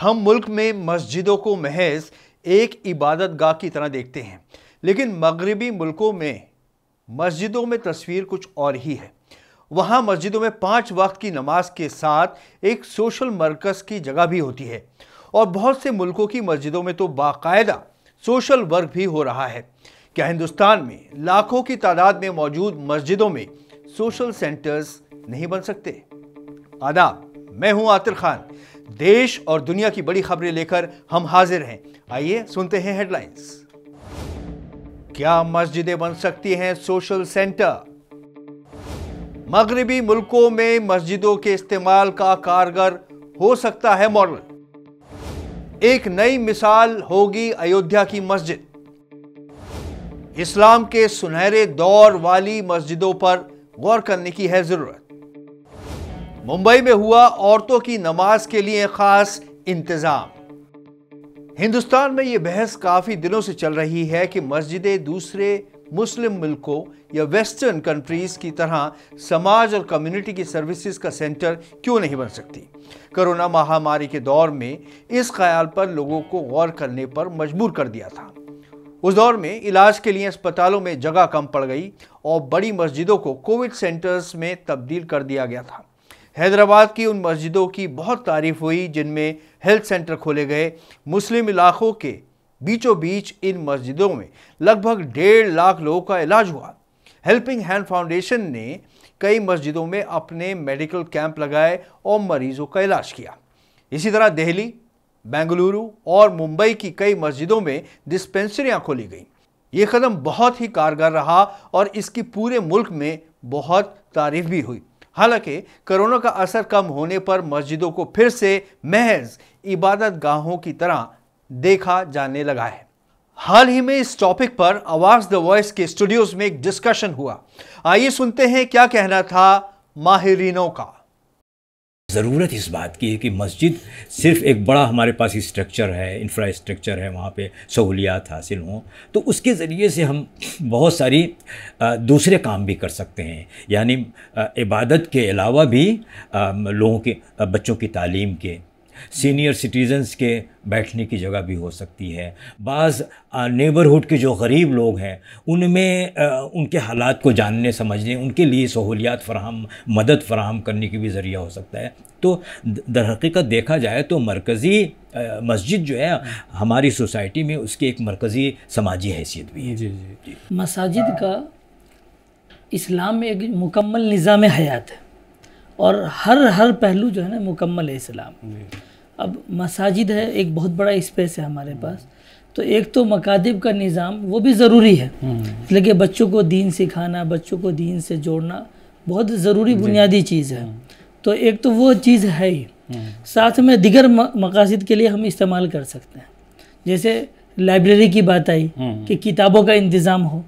हम मुल्क में मस्जिदों को महज एक इबादत गाह की तरह देखते हैं लेकिन मगरबी मुल्कों में मस्जिदों में तस्वीर कुछ और ही है वहाँ मस्जिदों में पाँच वक्त की नमाज के साथ एक सोशल मरकज़ की जगह भी होती है और बहुत से मुल्कों की मस्जिदों में तो बाकायदा सोशल वर्क भी हो रहा है क्या हिंदुस्तान में लाखों की तादाद में मौजूद मस्जिदों में सोशल सेंटर्स नहीं बन सकते आदाब मैं हूँ आतिर खान देश और दुनिया की बड़ी खबरें लेकर हम हाजिर हैं आइए सुनते हैं हेडलाइंस क्या मस्जिदें बन सकती हैं सोशल सेंटर मगरबी मुल्कों में मस्जिदों के इस्तेमाल का कारगर हो सकता है मॉडल एक नई मिसाल होगी अयोध्या की मस्जिद इस्लाम के सुनहरे दौर वाली मस्जिदों पर गौर करने की है जरूरत मुंबई में हुआ औरतों की नमाज के लिए खास इंतजाम हिंदुस्तान में ये बहस काफ़ी दिनों से चल रही है कि मस्जिदें दूसरे मुस्लिम मुल्कों या वेस्टर्न कंट्रीज़ की तरह समाज और कम्युनिटी की सर्विसेज का सेंटर क्यों नहीं बन सकती कोरोना महामारी के दौर में इस ख्याल पर लोगों को गौर करने पर मजबूर कर दिया था उस दौर में इलाज के लिए अस्पतालों में जगह कम पड़ गई और बड़ी मस्जिदों को कोविड सेंटर्स में तब्दील कर दिया गया था हैदराबाद की उन मस्जिदों की बहुत तारीफ हुई जिनमें हेल्थ सेंटर खोले गए मुस्लिम इलाकों के बीचों बीच इन मस्जिदों में लगभग डेढ़ लाख लोगों का इलाज हुआ हेल्पिंग हैंड फाउंडेशन ने कई मस्जिदों में अपने मेडिकल कैंप लगाए और मरीजों का इलाज किया इसी तरह दिल्ली बेंगलुरु और मुंबई की कई मस्जिदों में डिस्पेंसरियाँ खोली गईं ये कदम बहुत ही कारगर रहा और इसकी पूरे मुल्क में बहुत तारीफ भी हुई हालांकि कोरोना का असर कम होने पर मस्जिदों को फिर से महज इबादत गाहों की तरह देखा जाने लगा है हाल ही में इस टॉपिक पर आवाज द वॉइस के स्टूडियोज में एक डिस्कशन हुआ आइए सुनते हैं क्या कहना था माहरीनों का ज़रूरत इस बात की है कि मस्जिद सिर्फ एक बड़ा हमारे पास स्ट्रक्चर है इंफ्रास्ट्रक्चर है वहाँ पे सहूलियात हासिल हों तो उसके ज़रिए से हम बहुत सारी दूसरे काम भी कर सकते हैं यानी इबादत के अलावा भी लोगों के बच्चों की तालीम के सीनियर सिटीज़न्स के बैठने की जगह भी हो सकती है बाज़ नेबरहुड के जो गरीब लोग हैं उनमें उनके हालात को जानने समझने उनके लिए सहूलियात फ्राहम मदद फराहम करने की भी ज़रिया हो सकता है तो दर हकीकत देखा जाए तो मरकज़ी मस्जिद जो है हमारी सोसाइटी में उसकी एक मरकज़ी समाजी हैसियत भी है जी जी, जी। मसाजिद का इस्लाम में एक मुकम्मल निज़ाम हयात है और हर हर पहलू जो है ना मुकम्मल है इस्लाम अब मसाजिद है एक बहुत बड़ा स्पेस है हमारे पास तो एक तो मकादिब का निज़ाम वो भी ज़रूरी है हम्म। इसलिए कि बच्चों को दीन सिखाना बच्चों को दीन से जोड़ना बहुत ज़रूरी बुनियादी चीज़ है हम्म। तो एक तो वो चीज़ है ही हम्म। साथ में दिगर मकासद के लिए हम इस्तेमाल कर सकते हैं जैसे लाइब्रेरी की बात आई कि किताबों का इंतज़ाम हो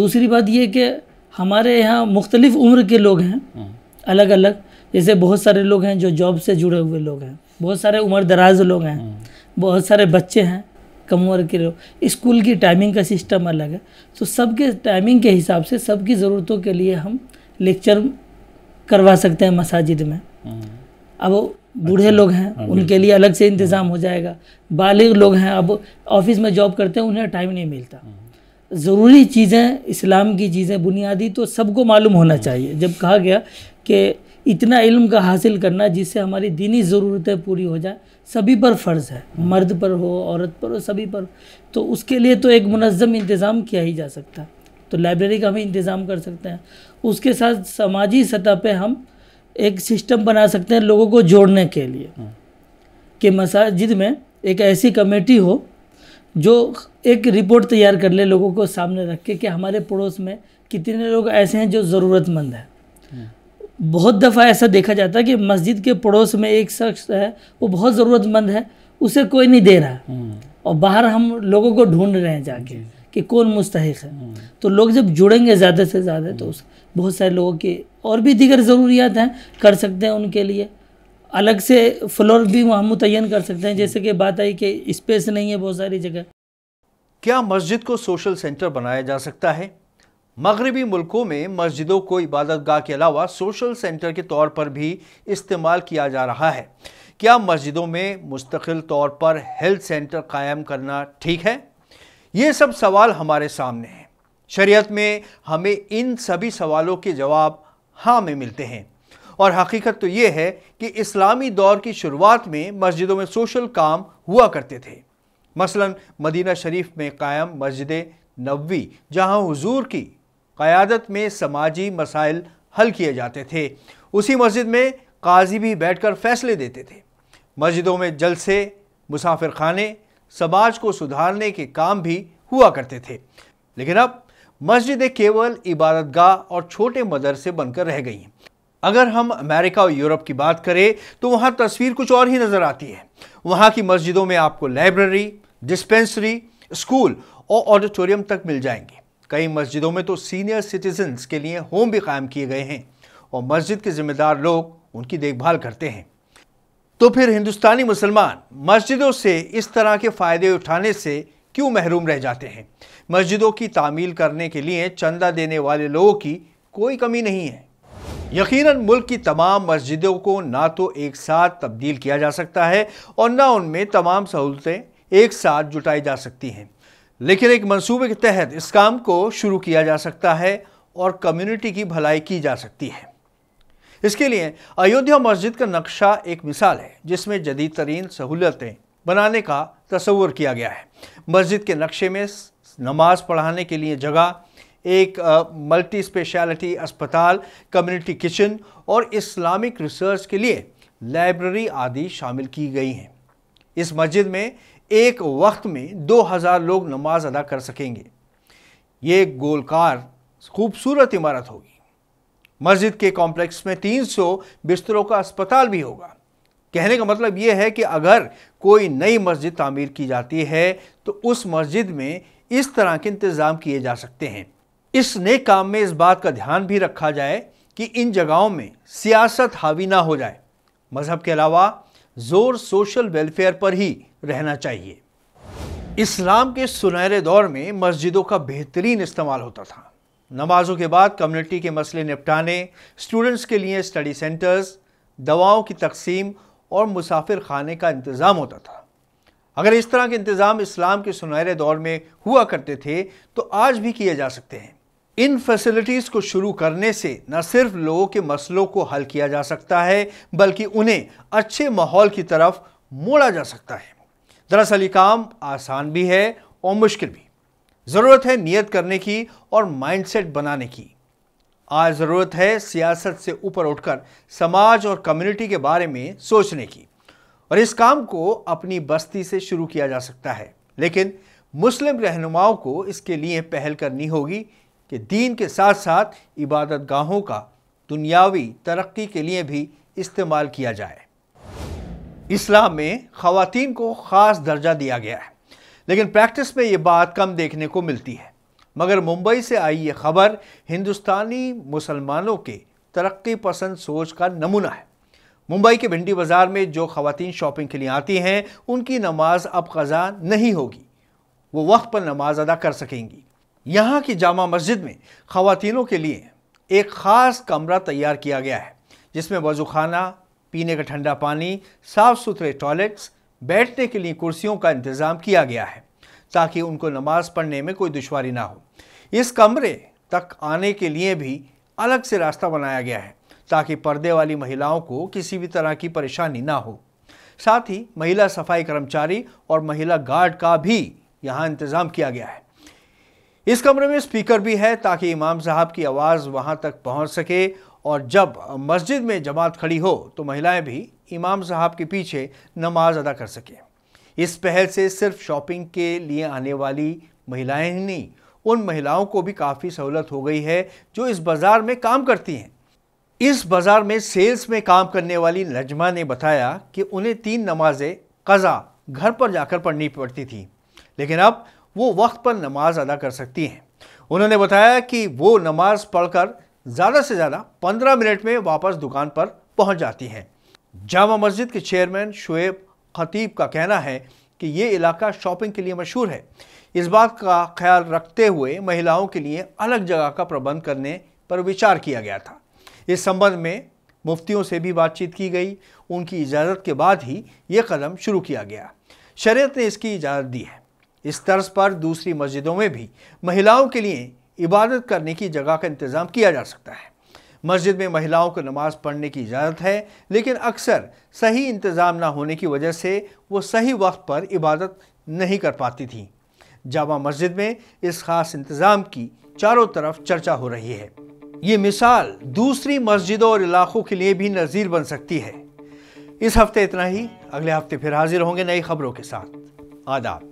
दूसरी बात ये कि हमारे यहाँ मुख्तलिफ़ उम्र के लोग हैं अलग अलग जैसे बहुत सारे लोग हैं जो जॉब से जुड़े हुए लोग हैं बहुत सारे उम्र दराज लोग हैं हम्म। बहुत सारे बच्चे हैं कम उम्र के लोग स्कूल की टाइमिंग का सिस्टम अलग है तो सबके टाइमिंग के हिसाब से सबकी ज़रूरतों के लिए हम लेक्चर करवा सकते हैं मसाजिद में हम्म। अब बूढ़े अच्छा, लोग हैं हाँ, उनके लिए अलग से इंतज़ाम हम्म। हो जाएगा बालिग लोग हैं अब ऑफिस में जॉब करते हैं उन्हें टाइम नहीं मिलता ज़रूरी चीज़ें इस्लाम की चीज़ें बुनियादी तो सबको मालूम होना चाहिए जब कहा गया कि इतना इल्म का हासिल करना जिससे हमारी दीनी ज़रूरतें पूरी हो जाए सभी पर फ़र्ज़ है मर्द पर हो औरत पर हो सभी पर तो उसके लिए तो एक मनज़म इंतज़ाम किया ही जा सकता है तो लाइब्रेरी का हम इंतज़ाम कर सकते हैं उसके साथ समाजी सतह पे हम एक सिस्टम बना सकते हैं लोगों को जोड़ने के लिए हाँ। कि मसाजिद में एक ऐसी कमेटी हो जो एक रिपोर्ट तैयार कर ले लोगों को सामने रख के कि हमारे पड़ोस में कितने लोग ऐसे हैं जो ज़रूरतमंद हैं हाँ। बहुत दफ़ा ऐसा देखा जाता है कि मस्जिद के पड़ोस में एक शख्स है वो बहुत ज़रूरतमंद है उसे कोई नहीं दे रहा हम्म। और बाहर हम लोगों को ढूंढ रहे हैं जाके कि कौन मुस्तक है हम्म। तो लोग जब जुड़ेंगे ज़्यादा से ज़्यादा तो हम्म। उस बहुत सारे लोगों की और भी दीगर ज़रूरियात हैं कर सकते हैं उनके लिए अलग से फ्लोर भी वहाँ मुतन कर सकते हैं जैसे कि बात आई कि स्पेस नहीं है बहुत सारी जगह क्या मस्जिद को सोशल सेंटर बनाया जा सकता है मगरबी मुल्कों में मस्जिदों को इबादत गाह के अलावा सोशल सेंटर के तौर पर भी इस्तेमाल किया जा रहा है क्या मस्जिदों में मुस्तकिल तौर पर हेल्थ सेंटर कायम करना ठीक है ये सब सवाल हमारे सामने हैं शरीयत में हमें इन सभी सवालों के जवाब हाँ में मिलते हैं और हकीकत तो ये है कि इस्लामी दौर की शुरुआत में मस्जिदों में सोशल काम हुआ करते थे मसलन मदीना शरीफ में कायम मस्जिद नबी जहाँ हुजूर की क़्यादत में समाजी मसाइल हल किए जाते थे उसी मस्जिद में काजी भी बैठकर फैसले देते थे मस्जिदों में जलसे मुसाफिर खाने समाज को सुधारने के काम भी हुआ करते थे लेकिन अब मस्जिदें केवल इबादतगाह और छोटे मदरसे बनकर रह गई हैं अगर हम अमेरिका और यूरोप की बात करें तो वहाँ तस्वीर कुछ और ही नज़र आती है वहाँ की मस्जिदों में आपको लाइब्रेरी डिस्पेंसरी स्कूल और ऑडिटोरियम तक मिल जाएंगे कई मस्जिदों में तो सीनियर सिटीजन्स के लिए होम भी कायम किए गए हैं और मस्जिद के ज़िम्मेदार लोग उनकी देखभाल करते हैं तो फिर हिंदुस्तानी मुसलमान मस्जिदों से इस तरह के फ़ायदे उठाने से क्यों महरूम रह जाते हैं मस्जिदों की तामील करने के लिए चंदा देने वाले लोगों की कोई कमी नहीं है यकीनन मुल्क की तमाम मस्जिदों को ना तो एक साथ तब्दील किया जा सकता है और ना उनमें तमाम सहूलतें एक साथ जुटाई जा सकती हैं लेकिन एक मंसूबे के तहत इस काम को शुरू किया जा सकता है और कम्युनिटी की भलाई की जा सकती है इसके लिए अयोध्या मस्जिद का नक्शा एक मिसाल है जिसमें जदीद तरीन सहूलतें बनाने का तस्वर किया गया है मस्जिद के नक्शे में नमाज पढ़ाने के लिए जगह एक मल्टी स्पेशलिटी अस्पताल कम्युनिटी किचन और इस्लामिक रिसर्च के लिए लाइब्रेरी आदि शामिल की गई हैं इस मस्जिद में एक वक्त में 2000 लोग नमाज अदा कर सकेंगे ये गोलकार खूबसूरत इमारत होगी मस्जिद के कॉम्प्लेक्स में 300 बिस्तरों का अस्पताल भी होगा कहने का मतलब ये है कि अगर कोई नई मस्जिद तामीर की जाती है तो उस मस्जिद में इस तरह के इंतज़ाम किए जा सकते हैं इस नए काम में इस बात का ध्यान भी रखा जाए कि इन जगहों में सियासत हावी ना हो जाए मज़हब के अलावा जोर सोशल वेलफेयर पर ही रहना चाहिए इस्लाम के सुनहरे दौर में मस्जिदों का बेहतरीन इस्तेमाल होता था नमाजों के बाद कम्युनिटी के मसले निपटाने स्टूडेंट्स के लिए स्टडी सेंटर्स दवाओं की तकसीम और मुसाफिर खाने का इंतज़ाम होता था अगर इस तरह के इंतज़ाम इस्लाम के सुनहरे दौर में हुआ करते थे तो आज भी किए जा सकते हैं इन फैसिलिटीज़ को शुरू करने से न सिर्फ लोगों के मसलों को हल किया जा सकता है बल्कि उन्हें अच्छे माहौल की तरफ मोड़ा जा सकता है दरअसल ये काम आसान भी है और मुश्किल भी ज़रूरत है नियत करने की और माइंडसेट बनाने की आज ज़रूरत है सियासत से ऊपर उठकर समाज और कम्युनिटी के बारे में सोचने की और इस काम को अपनी बस्ती से शुरू किया जा सकता है लेकिन मुस्लिम रहनुमाओं को इसके लिए पहल करनी होगी कि दीन के साथ साथ इबादत गाहों का दुनियावी तरक्की के लिए भी इस्तेमाल किया जाए इस्लाम में ख़वान को ख़ास दर्जा दिया गया है लेकिन प्रैक्टिस में ये बात कम देखने को मिलती है मगर मुंबई से आई ये खबर हिंदुस्तानी मुसलमानों के तरक्की पसंद सोच का नमूना है मुंबई के भिंडी बाज़ार में जो खातन शॉपिंग के लिए आती हैं उनकी नमाज अब क़ज़ा नहीं होगी वो वक्त पर नमाज अदा कर सकेंगी यहाँ की जामा मस्जिद में ख़वातीनों के लिए एक ख़ास कमरा तैयार किया गया है जिसमें वजूखाना पीने का ठंडा पानी साफ़ सुथरे टॉयलेट्स बैठने के लिए कुर्सियों का इंतज़ाम किया गया है ताकि उनको नमाज पढ़ने में कोई दुशारी ना हो इस कमरे तक आने के लिए भी अलग से रास्ता बनाया गया है ताकि पर्दे वाली महिलाओं को किसी भी तरह की परेशानी ना हो साथ ही महिला सफाई कर्मचारी और महिला गार्ड का भी यहाँ इंतज़ाम किया गया है इस कमरे में स्पीकर भी है ताकि इमाम साहब की आवाज़ वहाँ तक पहुँच सके और जब मस्जिद में जमात खड़ी हो तो महिलाएं भी इमाम साहब के पीछे नमाज अदा कर सकें इस पहल से सिर्फ शॉपिंग के लिए आने वाली महिलाएं ही नहीं उन महिलाओं को भी काफ़ी सहूलत हो गई है जो इस बाज़ार में काम करती हैं इस बाज़ार में सेल्स में काम करने वाली नजमा ने बताया कि उन्हें तीन नमाजें कज़ा घर पर जाकर पढ़नी पड़ती थी लेकिन अब वो वक्त पर नमाज अदा कर सकती हैं उन्होंने बताया कि वो नमाज पढ़कर ज़्यादा से ज़्यादा 15 मिनट में वापस दुकान पर पहुंच जाती हैं जामा मस्जिद के चेयरमैन शुएब खतीब का कहना है कि ये इलाका शॉपिंग के लिए मशहूर है इस बात का ख्याल रखते हुए महिलाओं के लिए अलग जगह का प्रबंध करने पर विचार किया गया था इस संबंध में मुफ्तियों से भी बातचीत की गई उनकी इजाज़त के बाद ही ये कदम शुरू किया गया शरीयत ने इसकी इजाज़त दी है इस तर्ज पर दूसरी मस्जिदों में भी महिलाओं के लिए इबादत करने की जगह का इंतज़ाम किया जा सकता है मस्जिद में महिलाओं को नमाज पढ़ने की इजाज़त है लेकिन अक्सर सही इंतज़ाम ना होने की वजह से वो सही वक्त पर इबादत नहीं कर पाती थी जामा मस्जिद में इस खास इंतज़ाम की चारों तरफ चर्चा हो रही है ये मिसाल दूसरी मस्जिदों और इलाकों के लिए भी नज़ीर बन सकती है इस हफ्ते इतना ही अगले हफ्ते फिर हाजिर होंगे नई खबरों के साथ आदाब